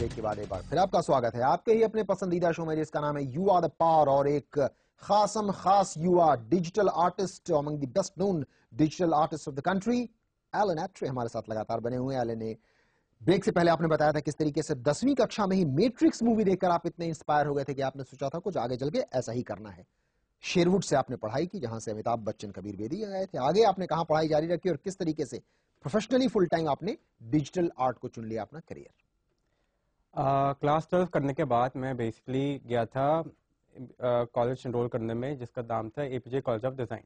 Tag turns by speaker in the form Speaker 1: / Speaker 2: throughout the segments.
Speaker 1: Break के बाद एक बार फिर आपका स्वागत है आपके ही अपने पसंदीदा शो में जिसका नाम है यू आर द पावर और एक खासम खास युवा digital artist among the best known digital artist of the country एलन एट्रे हमारे साथ लगातार बने हुए एलन ने ब्रेक से पहले आपने बताया था किस तरीके से दसवीं कक्षा में ही मैट्रिक्स मूवी देखकर आप इतने इंस्पायर हो गए थे कि आपने सोचा था कुछ आगे चल के ऐसा ही करना है शेरवुड से आपने पढ़ाई की जहां से अमिताभ बच्चन कबीर बेदी आए थे आगे आपने कहा पढ़ाई जारी रखी और किस तरीके से प्रोफेशनली फुल टाइम आपने डिजिटल आर्ट को चुन लिया अपना करियर
Speaker 2: क्लास ट्वेल्व करने के बाद मैं बेसिकली गया था कॉलेज एनरोल करने में जिसका नाम था A P J college of design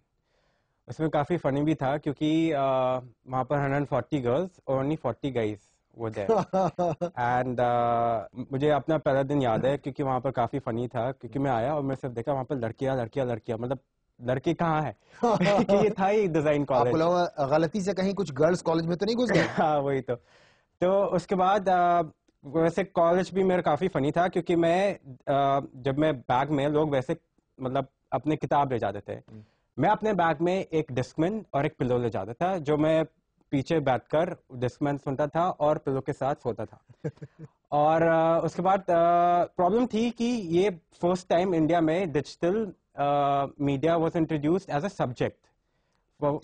Speaker 2: उसमें काफ़ी फनी भी था क्योंकि uh, वहाँ पर हंड्रेड फोर्टी गर्ल्स और ओनली फोर्टी गाइज वो दे एंड uh, मुझे अपना पहला दिन याद है क्योंकि वहाँ पर काफ़ी फनी था क्योंकि मैं आया और मैं सिर्फ देखा वहाँ पर लड़कियाँ लड़कियाँ लड़कियाँ मतलब लड़के कहाँ है कि ये था ही डिजाइन कॉलेज
Speaker 1: गलती से कहीं कुछ गर्ल्स कॉलेज में तो नहीं घुस गए
Speaker 2: हाँ वही तो तो उसके बाद uh, वैसे कॉलेज भी मेरा काफी फनी था क्योंकि मैं जब मैं बैग में लोग वैसे मतलब अपने किताब ले जाते थे हम्म। मैं अपने बैग में एक डिस्कमैन और एक पिलो ले जाता था जो मैं पीछे बैठकर डिस्कमैन सुनता था और पिलो के साथ सोता था और उसके बाद प्रॉब्लम थी कि ये फर्स्ट टाइम इंडिया में digital media was introduced as a subject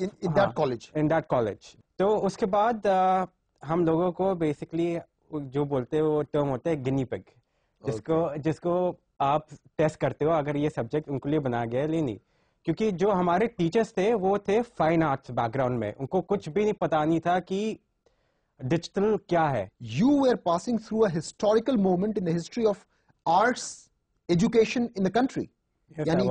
Speaker 2: in that college in that college तो उसके बाद हम लोगों को बेसिकली जो बोलते हैं वो टर्म होता है गिनी पिग जिसको okay. जिसको आप टेस्ट करते हो अगर ये सब्जेक्ट उनके लिए बनाया गया है नहीं क्योंकि जो हमारे टीचर्स थे वो थे फाइन आर्ट्स बैकग्राउंड में उनको कुछ भी नहीं पता नहीं था कि डिजिटल
Speaker 1: क्या है you are passing through historical moment in the history of arts education in the country यानी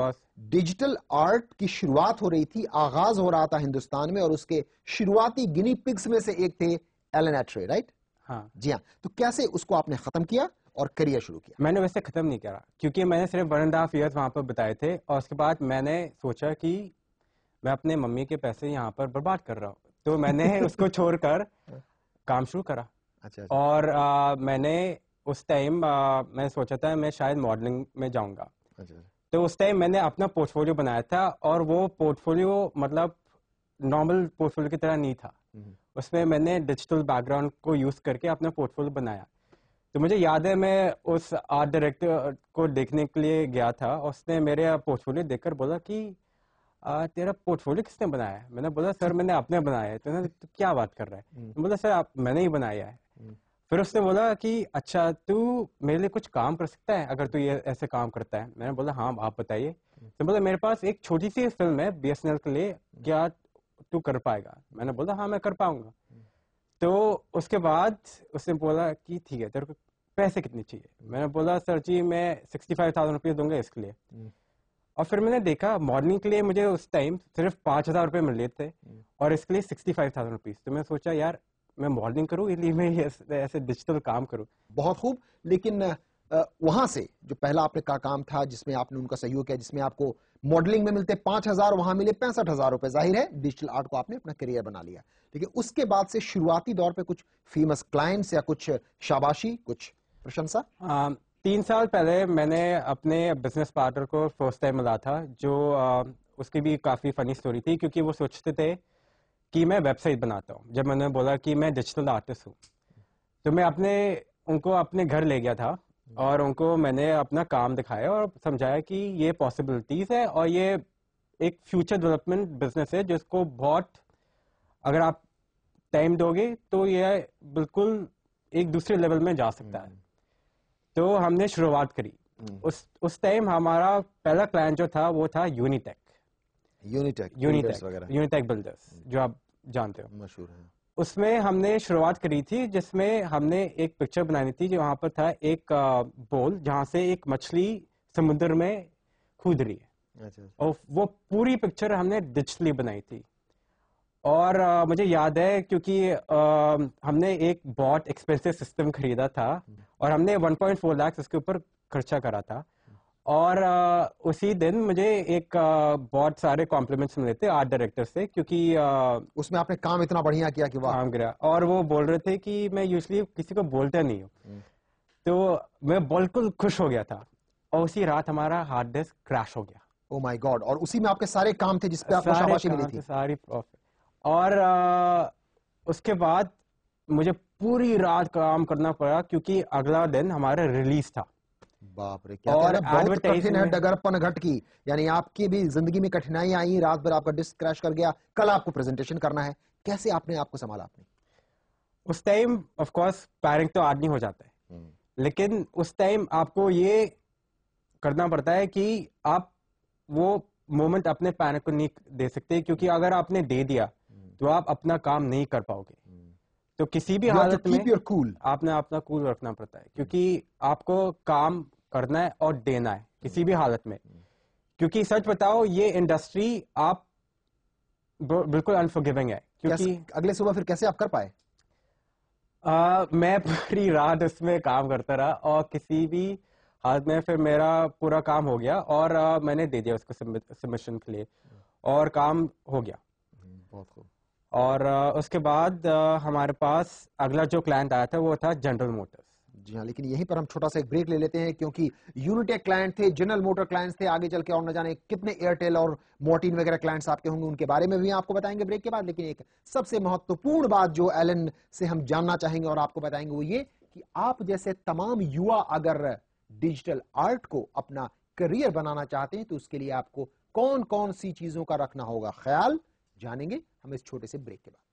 Speaker 1: डिजिटल आर्ट की शुरुआत हो रही थी आगाज हो रहा था हिंदुस्तान में और उसके शुरुआती गिनी पिग्स में से एक थे एलन एट्रे राइट हाँ जी हाँ तो कैसे उसको आपने खत्म किया और करियर शुरू किया मैंने वैसे खत्म नहीं करा
Speaker 2: क्योंकि मैंने सिर्फ वन एंड हाफ ईयर वहाँ पर बताए थे और उसके बाद मैंने सोचा कि मैं अपने मम्मी के पैसे यहाँ पर बर्बाद कर रहा हूँ तो मैंने उसको छोड़कर काम शुरू करा
Speaker 1: अच्छा, अच्छा। और
Speaker 2: आ, मैंने उस टाइम मैंने सोचा था मैं शायद मॉडलिंग में जाऊंगा अच्छा, अच्छा, तो उस टाइम मैंने अपना पोर्टफोलियो बनाया था और वो पोर्टफोलियो मतलब नॉर्मल पोर्टफोलियो की तरह नहीं था हम्म। उसमें मैंने डिजिटल बैकग्राउंड को यूज़ करके अपना पोर्टफोलियो बनाया तो मुझे याद है मैं उस आर्ट डायरेक्टर को देखने के लिए गया था उसने मेरे पोर्टफोलियो देखकर बोला कि आ, तेरा पोर्टफोलियो किसने बनाया है मैंने बोला सर मैंने अपने बनाया है तो ना तो क्या बात कर रहा है हम्म। बोला सर आप मैंने ही बनाया है हम्म। फिर उसने बोला कि अच्छा तू मेरे लिए कुछ काम कर सकता है अगर तू ये ऐसे काम करता है मैंने बोला हाँ आप बताइए हम्म। तो बोला मेरे पास एक छोटी सी फिल्म है बी के लिए क्या तू कर पाएगा मैंने बोला हाँ मैं कर पाऊंगा हम्म। तो उसके बाद उसने बोला कि ठीक है तेरे को पैसे कितने चाहिए मैंने बोला सर जी मैं सिक्सटी फाइव थाउजेंड रुपीज दूंगा इसके लिए हम्म। और फिर मैंने देखा मॉर्निंग के लिए मुझे उस टाइम सिर्फ पांच हज़ार रुपये मिल लेते थे हम्म। और इसके लिए सिक्सटी फाइव थाउजेंड रुपीज़ तो मैं सोचा यार मैं मॉर्निंग करूँ इसलिए मैं
Speaker 1: ऐसे डिजिटल काम करूँ बहुत खूब लेकिन वहां से जो पहला आपने का काम था जिसमें आपने उनका सहयोग किया जिसमें आपको मॉडलिंग में मिलते पांच हजार वहां मिले पैंसठ हजार रुपए जाहिर है डिजिटल आर्ट को आपने अपना करियर बना लिया ठीक है उसके बाद से शुरुआती दौर पे कुछ फेमस क्लाइंट्स या कुछ शाबाशी कुछ प्रशंसा तीन साल पहले मैंने
Speaker 2: अपने बिजनेस पार्टनर को फर्स्ट टाइम मिला था जो आ, उसकी भी काफी फनी स्टोरी थी क्योंकि वो सोचते थे कि मैं वेबसाइट बनाता हूँ जब मैंने बोला कि मैं डिजिटल आर्टिस्ट हूँ तो मैं अपने उनको अपने घर ले गया था और उनको मैंने अपना काम दिखाया और समझाया कि ये पॉसिबिलिटीज है और ये एक फ्यूचर डेवलपमेंट बिजनेस है जिसको बहुत अगर आप टाइम दोगे तो यह बिल्कुल एक दूसरे लेवल में जा सकता है तो हमने शुरुआत करी हम्म। उस उस टाइम हमारा पहला क्लाइंट जो था वो था Unitech Unitech Unitech Unitech builders जो आप जानते हो मशहूर है उसमें हमने शुरुआत करी थी जिसमें हमने एक पिक्चर बनानी थी जो वहां पर था एक बोल जहाँ से एक मछली समुद्र में कूद रही है अच्छा, अच्छा। और वो पूरी पिक्चर हमने डिजिटली बनाई थी और आ, मुझे याद है क्योंकि आ, हमने एक बहुत एक्सपेंसिव सिस्टम खरीदा था हम्म। और हमने 1.4 लाख उसके ऊपर खर्चा करा था और उसी दिन मुझे एक बहुत सारे कॉम्प्लीमेंट्स मिले थे आर्ट डायरेक्टर से क्योंकि उसमें आपने काम इतना बढ़िया किया कि वाह काम गया और वो बोल रहे थे कि मैं यूजली किसी को बोलता नहीं हूँ हम्म। तो मैं बिल्कुल खुश हो गया था और उसी रात हमारा हार्ड डिस्क क्रैश हो गया ओ
Speaker 1: माय गॉड और उसी में आपके सारे काम थे
Speaker 2: जिसपे आपको शाबाशी मिली थी सारी और उसके बाद मुझे पूरी रात काम करना पड़ा क्योंकि अगला दिन हमारा रिलीज था
Speaker 1: बाप रे क्या और बहुत कठिन है डगरपन घट की यानी आपकी भी जिंदगी में कठिनाई आई रात भर आपका डिस्क क्रैश कर गया कल आपको प्रेजेंटेशन करना है कैसे आपने आपको संभाला आपने उस टाइम ऑफ कोर्स पैनिक तो आदमी हो जाता है हम्म। लेकिन उस टाइम आपको ये
Speaker 2: करना पड़ता है कि आप वो मोमेंट अपने पैनिक को नहीं दे सकते क्योंकि हम्म। अगर आपने दे दिया हम्म। तो आप अपना काम नहीं कर पाओगे तो किसी भी हालत में cool. आपने अपना कूल रखना पड़ता है क्योंकि आपको काम करना है और देना है किसी भी हालत में क्योंकि सच बताओ ये इंडस्ट्री आप बिल्कुल अनफॉरगिविंग है क्योंकि
Speaker 1: अगले सुबह फिर कैसे आप कर पाए
Speaker 2: आ, मैं पूरी रात उसमें काम करता रहा और किसी भी हालत में फिर मेरा पूरा काम हो गया और आ, मैंने दे दिया उसको सबमिशन के लिए और काम हो गया बहुत और आ, उसके बाद आ, हमारे पास अगला जो क्लाइंट आया था वो था जनरल मोटर्स
Speaker 1: जी हाँ लेकिन यहीं पर हम छोटा सा एक ब्रेक ले लेते हैं क्योंकि यूनिटेक क्लाइंट थे जनरल मोटर क्लाइंट थे आगे चल के और न जाने कितने एयरटेल और मोटिन वगैरह क्लाइंट्स आपके होंगे उनके बारे में भी आपको बताएंगे ब्रेक के बाद लेकिन एक सबसे महत्वपूर्ण बात जो एल से हम जानना चाहेंगे और आपको बताएंगे वो ये कि आप जैसे तमाम युवा अगर डिजिटल आर्ट को अपना करियर बनाना चाहते हैं तो उसके लिए आपको कौन कौन सी चीजों का रखना होगा ख्याल जानेंगे हम इस छोटे से ब्रेक के बाद